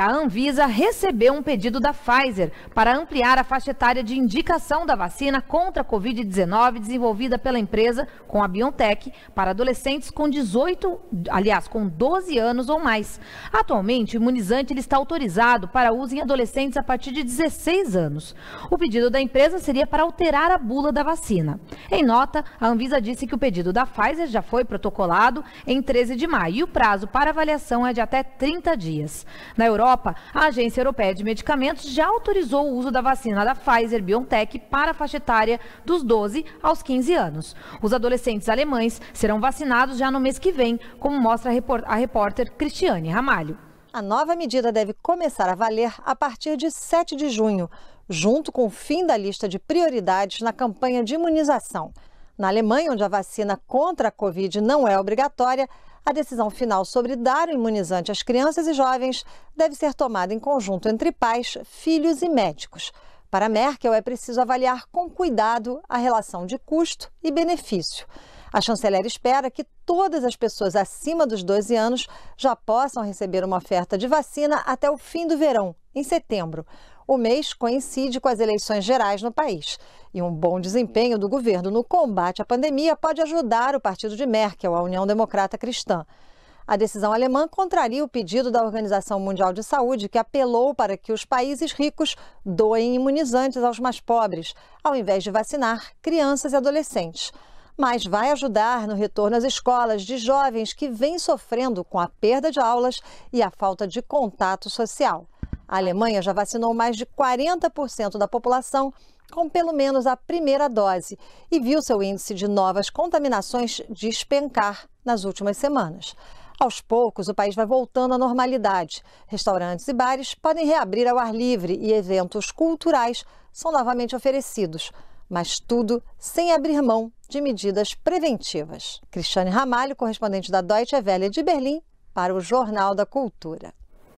A Anvisa recebeu um pedido da Pfizer para ampliar a faixa etária de indicação da vacina contra a Covid-19 desenvolvida pela empresa com a BioNTech para adolescentes com 18, aliás, com 12 anos ou mais. Atualmente, o imunizante ele está autorizado para uso em adolescentes a partir de 16 anos. O pedido da empresa seria para alterar a bula da vacina. Em nota, a Anvisa disse que o pedido da Pfizer já foi protocolado em 13 de maio e o prazo para avaliação é de até 30 dias. Na Europa, Europa, a Agência Europeia de Medicamentos já autorizou o uso da vacina da Pfizer BioNTech para a faixa etária dos 12 aos 15 anos. Os adolescentes alemães serão vacinados já no mês que vem, como mostra a repórter Cristiane Ramalho. A nova medida deve começar a valer a partir de 7 de junho, junto com o fim da lista de prioridades na campanha de imunização. Na Alemanha, onde a vacina contra a Covid não é obrigatória, a decisão final sobre dar o imunizante às crianças e jovens deve ser tomada em conjunto entre pais, filhos e médicos. Para Merkel, é preciso avaliar com cuidado a relação de custo e benefício. A chanceler espera que todas as pessoas acima dos 12 anos já possam receber uma oferta de vacina até o fim do verão em setembro. O mês coincide com as eleições gerais no país. E um bom desempenho do governo no combate à pandemia pode ajudar o partido de Merkel, a União Democrata Cristã. A decisão alemã contraria o pedido da Organização Mundial de Saúde, que apelou para que os países ricos doem imunizantes aos mais pobres, ao invés de vacinar crianças e adolescentes. Mas vai ajudar no retorno às escolas de jovens que vêm sofrendo com a perda de aulas e a falta de contato social. A Alemanha já vacinou mais de 40% da população com pelo menos a primeira dose e viu seu índice de novas contaminações despencar nas últimas semanas. Aos poucos, o país vai voltando à normalidade. Restaurantes e bares podem reabrir ao ar livre e eventos culturais são novamente oferecidos. Mas tudo sem abrir mão de medidas preventivas. Cristiane Ramalho, correspondente da Deutsche Welle de Berlim, para o Jornal da Cultura.